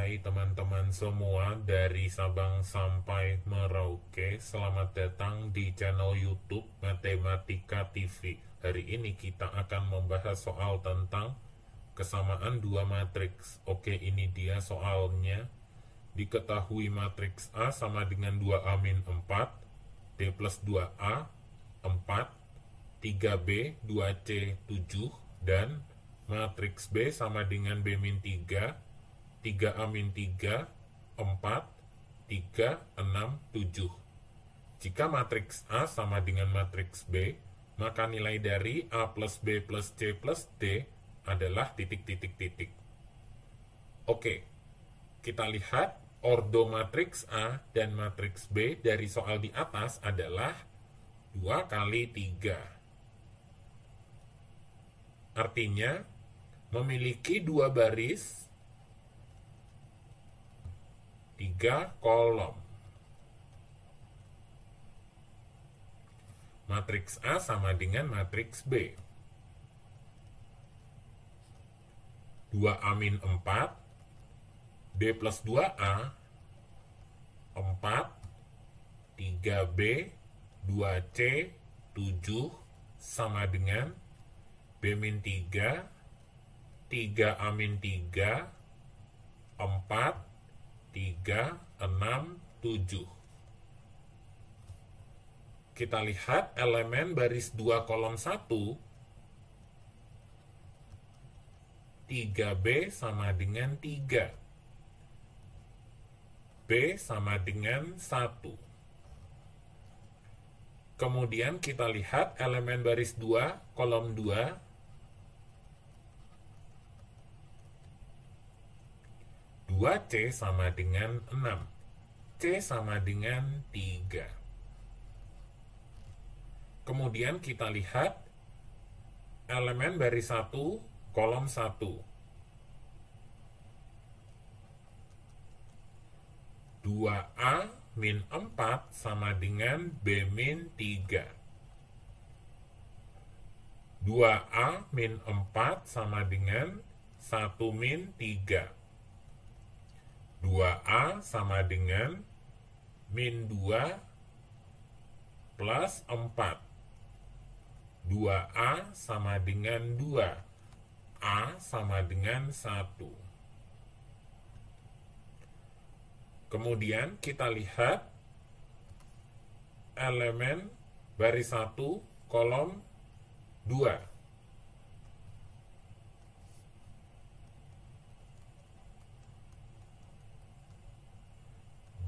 Hai teman-teman semua dari Sabang sampai Merauke Selamat datang di channel Youtube Matematika TV Hari ini kita akan membahas soal tentang kesamaan dua matriks Oke ini dia soalnya Diketahui matriks A sama dengan 2A min 4 D plus 2A 4 3B 2C 7 Dan matriks B sama dengan B min 3 3 amin 3, 4, 3, 6, 7. Jika matriks A sama dengan matriks B, maka nilai dari A plus B plus C plus D adalah titik-titik-titik. Oke, kita lihat ordo matriks A dan matriks B dari soal di atas adalah 2 kali 3. Artinya, memiliki dua baris tiga kolom. Matriks A sama dengan matriks B. 2A min 4, D plus 2A, 4, 3B, 2C, 7, sama dengan B min 3, 3A min 3, 4, 3, 6, 7. Kita lihat elemen baris 2 kolom 1, 3B sama dengan 3. B sama dengan 1. Kemudian kita lihat elemen baris 2, kolom 2, 2C sama dengan 6. C sama dengan 3. Kemudian kita lihat elemen baris 1, kolom 1. 2 A min 4 sama dengan B min 3. 2A min 4 sama dengan 1 min 3. 2A sama dengan min 2 plus 4. 2A sama dengan 2. A sama dengan 1. Kemudian kita lihat elemen baris 1 kolom 2. 2.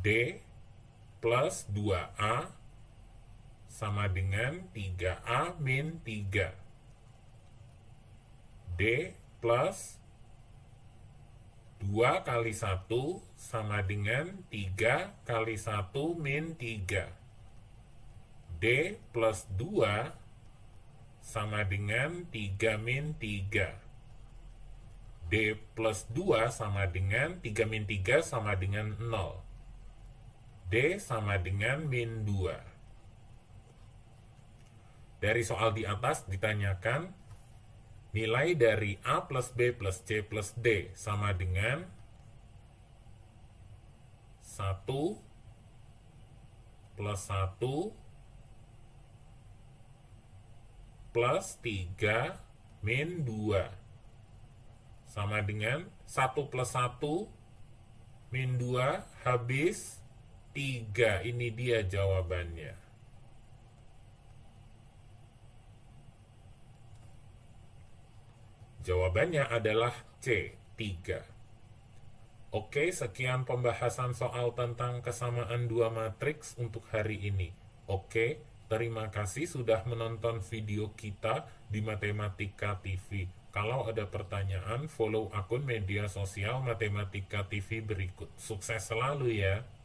D plus 2A sama dengan 3A min 3. D plus 2 kali 1 sama dengan 3 kali 1 min 3. D plus 2 sama dengan 3 min 3. D plus 2 sama dengan 3 min 3 sama dengan 0. D sama dengan min 2. Dari soal di atas ditanyakan nilai dari A plus B plus C plus D sama dengan 1 plus 1 plus 3 min 2 sama dengan 1 plus 1 min 2 habis 1 tiga. Ini dia jawabannya. Jawabannya adalah C, 3. Oke, sekian pembahasan soal tentang kesamaan dua matriks untuk hari ini. Oke, terima kasih sudah menonton video kita di Matematika TV. Kalau ada pertanyaan, follow akun media sosial Matematika TV berikut. Sukses selalu ya!